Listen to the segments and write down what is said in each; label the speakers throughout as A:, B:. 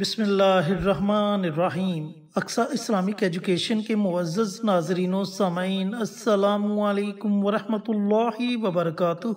A: बिस्मिल्लाहिर्रहमानिर्रहीम Aqsa Islamic education के मुआज़ नाजरीन सामीन अल्लाम वरहमल वबरकू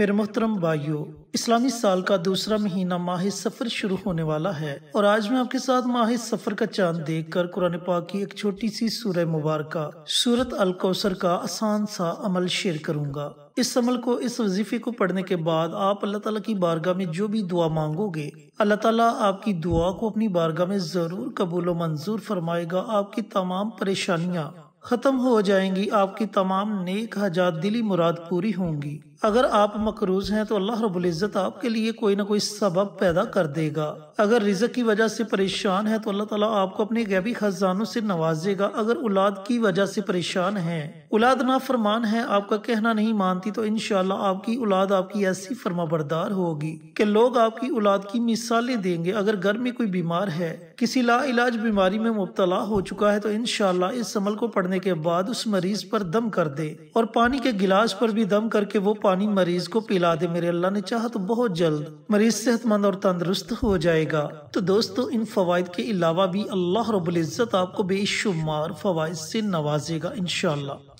A: मेरे मोहतरम भाइयो इस्लामी साल का दूसरा महीना माह सफर शुरू होने वाला है और आज मैं आपके साथ माह सफर का चांद देखकर कुरान पाक की एक छोटी सी सूरह मुबारक सूरत अल कौसर का आसान सा अमल शेयर करूंगा इस अमल को इस वजीफे को पढ़ने के बाद आप अल्लाह ताला की बारगाह में जो भी दुआ मांगोगे अल्लाह ताला आपकी दुआ को अपनी बारगाह में जरूर कबूल मंजूर फरमाएगा आपकी तमाम परेशानियाँ ख़त्म हो जाएंगी आपकी तमाम नेक हजात दिली मुराद पूरी होंगी अगर आप मकरूज हैं तो अल्लाह रबुल्ज़त आपके लिए कोई ना कोई सबब पैदा कर देगा अगर रिजक की वजह से परेशान है तो अल्लाह ताला आपको अपने गैबी खजानों से नवाजेगा अगर औलाद की वजह से परेशान है औलाद ना फरमान है आपका कहना नहीं मानती तो इनशाला आपकी औलाद आपकी ऐसी फरमा बरदार होगी कि लोग आपकी औलाद की मिसालें देंगे अगर घर में कोई बीमार है किसी ला इलाज बीमारी में मुबतला हो चुका है तो इनशाला इस अमल को पढ़ने के बाद उस मरीज पर दम कर दे और पानी के गिलास पर भी दम करके वो पानी मरीज को पिला दे मेरे अल्लाह ने चाह तो बहुत जल्द मरीज सेहतमंद और तंदरुस्त हो जाएगा जाएगा तो दोस्तों इन फ़वाद के अलावा भी अल्लाह रबुल्ज़त आपको बेशुमार फ़वाद से नवाजेगा इन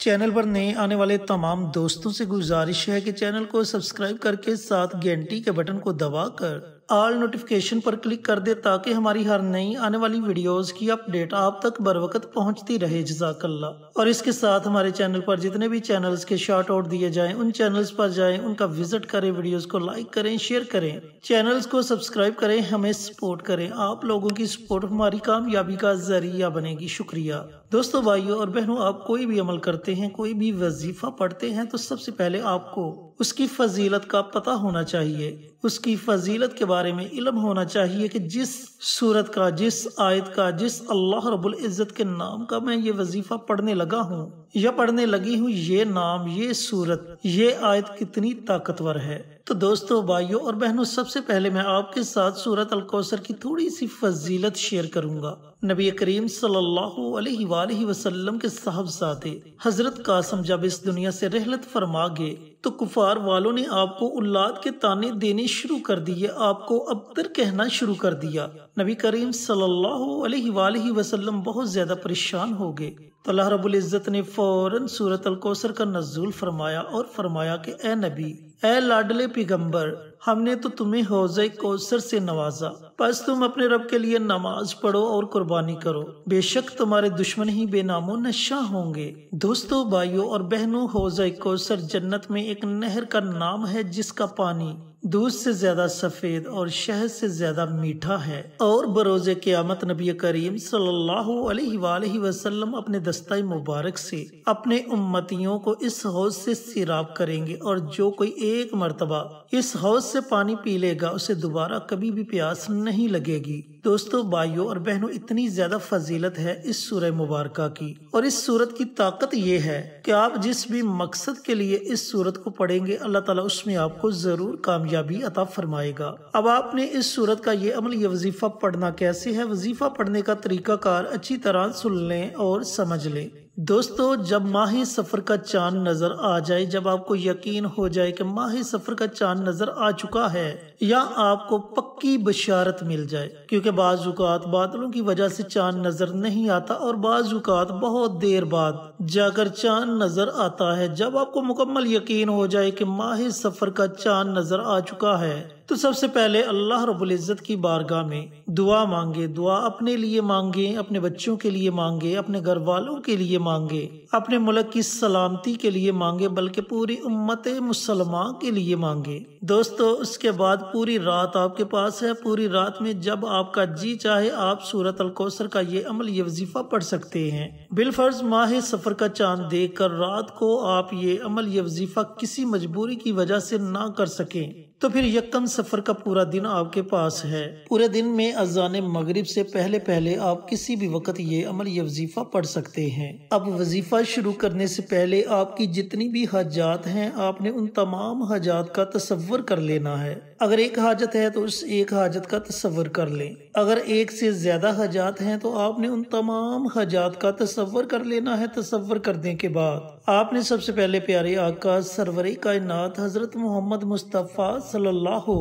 A: चैनल पर नए आने वाले तमाम दोस्तों से गुजारिश है कि चैनल को सब्सक्राइब करके साथ घंटी के बटन को दबा कर ऑल नोटिफिकेशन पर क्लिक कर दे ताकि हमारी हर नई आने वाली वीडियोस की अपडेट आप तक बर वक्त पहुँचती रहे जजाकल्ला और इसके साथ हमारे चैनल पर जितने भी चैनल्स के शॉर्ट आउट दिए जाएं उन चैनल्स पर जाएं उनका विजिट करें वीडियोस को लाइक करें शेयर करें चैनल्स को सब्सक्राइब करें हमें सपोर्ट करें आप लोगों की सपोर्ट हमारी कामयाबी का जरिया बनेगी शुक्रिया दोस्तों भाइयों और बहनों आप कोई भी अमल करते हैं कोई भी वजीफा पढ़ते हैं तो सबसे पहले आपको उसकी फजीलत का पता होना चाहिए उसकी फजीलत के बारे में इलम होना चाहिए कि जिस सूरत का जिस आयत का जिस अल्लाह रब्बुल इज़्ज़त के नाम का मैं ये वजीफ़ा पढ़ने लगा हूँ या पढ़ने लगी हूँ ये नाम ये सूरत ये आयत कितनी ताकतवर है तो दोस्तों भाइयों और बहनों सबसे पहले मैं आपके साथ सूरत अलकौसर की थोड़ी सी फजीलत शेयर करूंगा नबी करीम सल्लल्लाहु अलैहि वसल्लम के साहबजादे हजरत कासम जब इस दुनिया से रहलत फरमा गए तो कुफार वालों ने आपको उल्लाद के ताने देने शुरू कर दिए आपको अबतर कहना शुरू कर दिया नबी करीम सल्लल्लाहु अलैहि वसल्लम बहुत ज़्यादा परेशान हो गए तो अल्लाह रब्बुल इज़्ज़त ने फ़ौरन सूरत अल कौसर का नजूल फरमाया और फरमाया कि ए नबी ए लाडले पैगम्बर हमने तो तुम्हें हौज कोसर से नवाजा बस तुम अपने रब के लिए नमाज पढ़ो और कुर्बानी करो बेशक तुम्हारे दुश्मन ही बेनामो नशा होंगे दोस्तों भाइयों और बहनों हौज कोसर जन्नत में एक नहर का नाम है जिसका पानी दूध से ज्यादा सफेद और शहद से ज्यादा मीठा है और बरोज क्यामत नबी करीम सल्लाम अपने दस्ताई मुबारक से अपने उम्मतियों को इस हौज से सिराब करेंगे और जो कोई एक मरतबा इस हौज से पानी पी लेगा उसे दोबारा कभी भी प्यास नहीं लगेगी दोस्तों भाइयों और बहनों इतनी ज्यादा फजीलत है इस सूरह मुबारक की और इस सूरत की ताकत ये है कि आप जिस भी मकसद के लिए इस सूरत को पढ़ेंगे अल्लाह ताला उसमें आपको जरूर कामयाबी अता फरमाएगा अब आपने इस सूरत का ये अमल ये वजीफा पढ़ना कैसे है वजीफा पढ़ने का तरीका कार अच्छी तरह सुन लें और समझ लें दोस्तों जब माही सफ़र का चांद नज़र आ जाए जब आपको यकीन हो जाए कि माही सफ़र का चांद नज़र आ चुका है या आपको पक्की बशारत मिल जाए क्योंकि बाजुकात बादलों की वजह से चांद नज़र नहीं आता और बाजुकात बहुत देर बाद जाकर चांद नज़र आता है जब आपको मुकम्मल यकीन हो जाए कि माही सफ़र का चांद नज़र आ चुका है तो सबसे पहले अल्लाह रबुल्ज़त की बारगाह में दुआ मांगे दुआ अपने लिए मांगे अपने बच्चों के लिए मांगे अपने घर वालों के लिए मांगे अपने मुल्क की सलामती के लिए मांगे बल्कि पूरी उम्मत मुसलमान के लिए मांगे दोस्तों उसके बाद पूरी रात आपके पास है पूरी रात में जब आपका जी चाहे आप सूरत अलकोसर का ये अमल ये वजीफा पढ़ सकते हैं बिलफर्ज माह सफर का चांद देख कर रात को आप ये अमल ये वजीफा किसी मजबूरी की वजह से ना कर सकें तो फिर यकम सफ़र का पूरा दिन आपके पास है पूरे दिन में अजान मगरिब से पहले पहले आप किसी भी वक्त ये अमल ये वजीफ़ा पढ़ सकते हैं अब वजीफ़ा शुरू करने से पहले आपकी जितनी भी हजात हैं आपने उन तमाम हजात का तस्वर कर लेना है अगर एक हाजत है तो उस एक हाजत का तस्वर कर लें अगर एक से ज़्यादा हजात हैं तो आपने उन तमाम हजात का तस्वर कर लेना है तस्वर करने के बाद आपने सबसे पहले प्यारे आका सरवर कायनात हज़रत मोहम्मद मुस्तफ़ा सल्लल्लाहु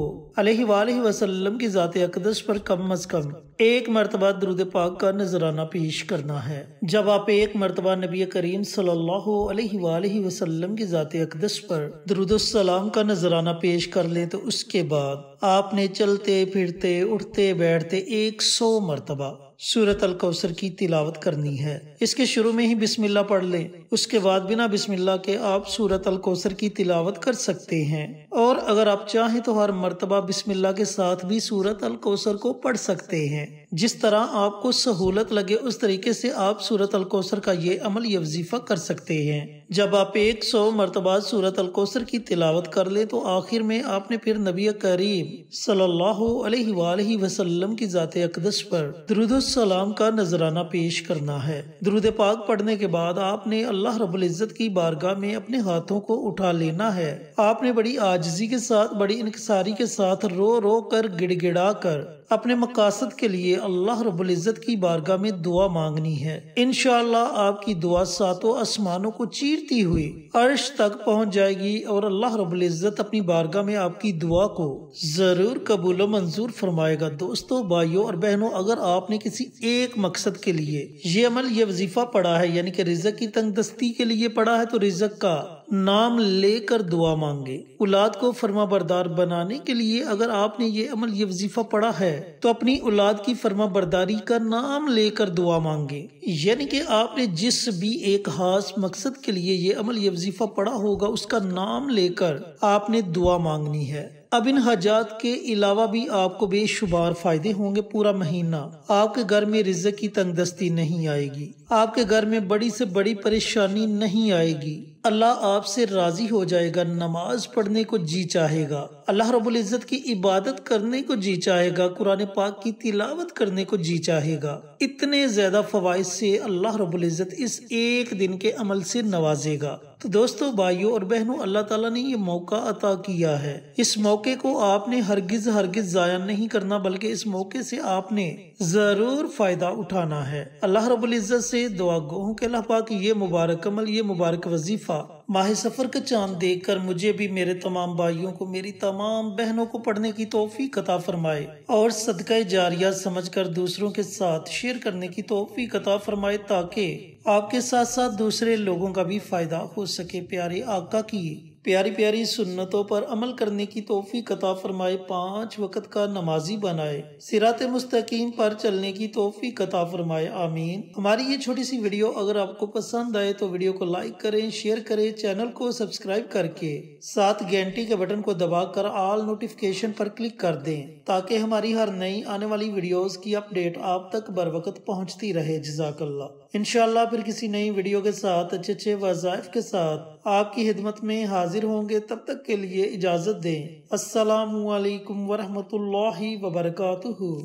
A: अलैहि वसल्लम की ज़ात अकदस पर कम अज़ कम एक मरतबा दरुद पाक का नजराना पेश करना है जब आप एक मरतबा नबी करीम सल्लल्लाहु अलैहि वसल्लम की ज़ात अकदस पर दरुद्लाम का नजराना पेश कर लें तो उसके बाद आपने चलते फिरते उठते बैठते एक सौ मरतबा सूरत अल कौसर की तिलावत करनी है इसके शुरू में ही बिस्मिल्ला पढ़ लें उसके बाद बिना बिस्मिल्ला के आप सूरत अल कौसर की तिलावत कर सकते हैं और अगर आप चाहें तो हर मरतबा बिस्मिल्ला के साथ भी सूरत अल कौसर को पढ़ सकते हैं जिस तरह आपको सहूलत लगे उस तरीके से आप सूरत अल कौसर का ये अमल ये वजीफा कर सकते हैं जब आप एक सौ मरतबा सूरत अल कौसर की तिलावत कर ले तो आखिर में आपने फिर नबी करीम सल्लल्लाहु अलैहि वसल्लम की ज़ात अकदस पर दरुदो सलाम का नजराना पेश करना है दरुद पाक पढ़ने के बाद आपने अल्लाह रब्बुल इज़्ज़त की बारगाह में अपने हाथों को उठा लेना है आपने बड़ी आजजी के साथ बड़ी इंकसारी के साथ रो रो कर गिड़गिड़ा कर अपने मकासद के लिए अल्लाह रबुल्ज़त की बारगाह में दुआ मांगनी है इन आपकी दुआ सातों आसमानों को चीरती हुई अर्श तक पहुँच जाएगी और अल्लाह रबुल्ज़त अपनी बारगाह में आपकी दुआ को ज़रूर कबूल मंजूर फरमाएगा दोस्तों भाइयों और बहनों अगर आपने किसी एक मकसद के लिए ये अमल ये वजीफा पढ़ा है यानी कि रिजक की तंगदस्ती के लिए पढ़ा है तो रिजक का नाम लेकर दुआ मांगे औलाद को फर्मा बरदार बनाने के लिए अगर आपने ये अमल ये वजीफा पढ़ा है तो अपनी औलाद की फर्मा बरदारी का नाम लेकर दुआ मांगे यानी कि आपने जिस भी एक खास मकसद के लिए ये अमल ये वजीफा पढ़ा होगा उसका नाम लेकर आपने दुआ मांगनी है अब इन हजात के अलावा भी आपको बेशुमार फायदे होंगे पूरा महीना आपके घर में रिजक की तंगदस्ती नहीं आएगी आपके घर में बड़ी से बड़ी परेशानी नहीं आएगी अल्लाह आपसे राजी हो जाएगा नमाज पढ़ने को जी चाहेगा अल्लाह रबुल्जत इज़्ज़त की इबादत करने को जी चाहेगा कुरान पाक की तिलावत करने को जी चाहेगा इतने ज्यादा फवाद से अल्लाह रबुल्जत इज़्ज़त इस एक दिन के अमल से नवाजेगा तो दोस्तों भाइयों और बहनों अल्लाह ताला ने ये मौका अता किया है इस मौके को आपने हरगिज हरगिज जाया नहीं करना बल्कि इस मौके से आपने जरूर फायदा उठाना है अल्लाह रबुल्जत से दुआ गो हूँ कि अल्लाह पाक ये मुबारक अमल ये मुबारक वजीफा माह सफ़र का चांद देख कर मुझे भी मेरे तमाम भाइयों को मेरी तमाम बहनों को पढ़ने की तोहफ़ी कता फरमाए और सदका जारिया समझ कर दूसरों के साथ शेयर करने की तोहफ़ी कता फरमाए ताकि आपके साथ साथ दूसरे लोगों का भी फ़ायदा हो सके प्यारे आका की प्यारी प्यारी सुन्नतों पर अमल करने की तोहफी कता फरमाए पाँच वक़्त का नमाजी बनाए सिरात मुस्तकीम पर चलने की तोहफी कता फरमाए आमीन हमारी ये छोटी सी वीडियो अगर आपको पसंद आए तो वीडियो को लाइक करें शेयर करें चैनल को सब्सक्राइब करके साथ घंटी के बटन को दबाकर ऑल नोटिफिकेशन पर क्लिक कर दें ताकि हमारी हर नई आने वाली वीडियोज़ की अपडेट आप तक बर वक्त पहुँचती रहे जजाकल्ला इन फिर किसी नई वीडियो के साथ अच्छे अच्छे वज़ाइफ के साथ आपकी हिदमत में हाजिर होंगे तब तक के लिए इजाज़त दें वरहमत वरहमल वबरकू